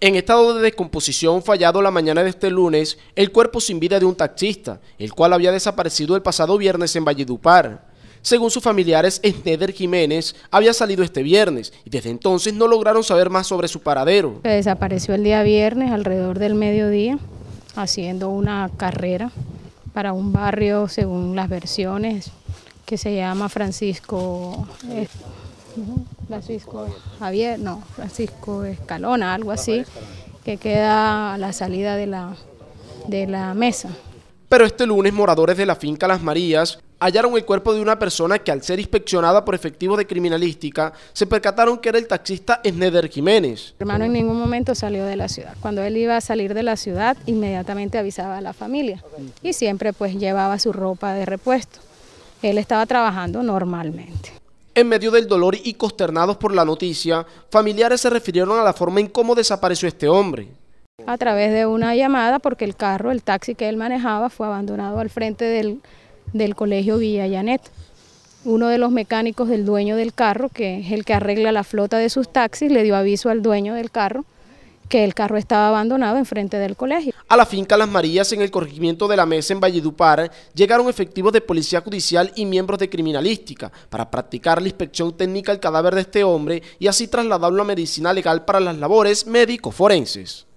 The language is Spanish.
En estado de descomposición fallado la mañana de este lunes, el cuerpo sin vida de un taxista, el cual había desaparecido el pasado viernes en Valledupar. Según sus familiares, Sneder Jiménez había salido este viernes y desde entonces no lograron saber más sobre su paradero. desapareció el día viernes alrededor del mediodía haciendo una carrera para un barrio, según las versiones, que se llama Francisco... Eh, Francisco Javier, no, Francisco Escalona, algo así, que queda a la salida de la, de la mesa. Pero este lunes moradores de la finca Las Marías hallaron el cuerpo de una persona que al ser inspeccionada por efectivos de criminalística se percataron que era el taxista Sneder Jiménez. El hermano en ningún momento salió de la ciudad. Cuando él iba a salir de la ciudad inmediatamente avisaba a la familia y siempre pues llevaba su ropa de repuesto. Él estaba trabajando normalmente. En medio del dolor y consternados por la noticia, familiares se refirieron a la forma en cómo desapareció este hombre. A través de una llamada, porque el carro, el taxi que él manejaba, fue abandonado al frente del, colegio Villayanet. Uno de los mecánicos del dueño del carro, que es el que arregla la flota de sus taxis, le dio aviso al dueño del carro que el carro estaba abandonado enfrente del colegio. A la finca Las Marías, en el corregimiento de la Mesa en Valledupar, llegaron efectivos de Policía Judicial y miembros de criminalística para practicar la inspección técnica del cadáver de este hombre y así trasladarlo a medicina legal para las labores médico-forenses.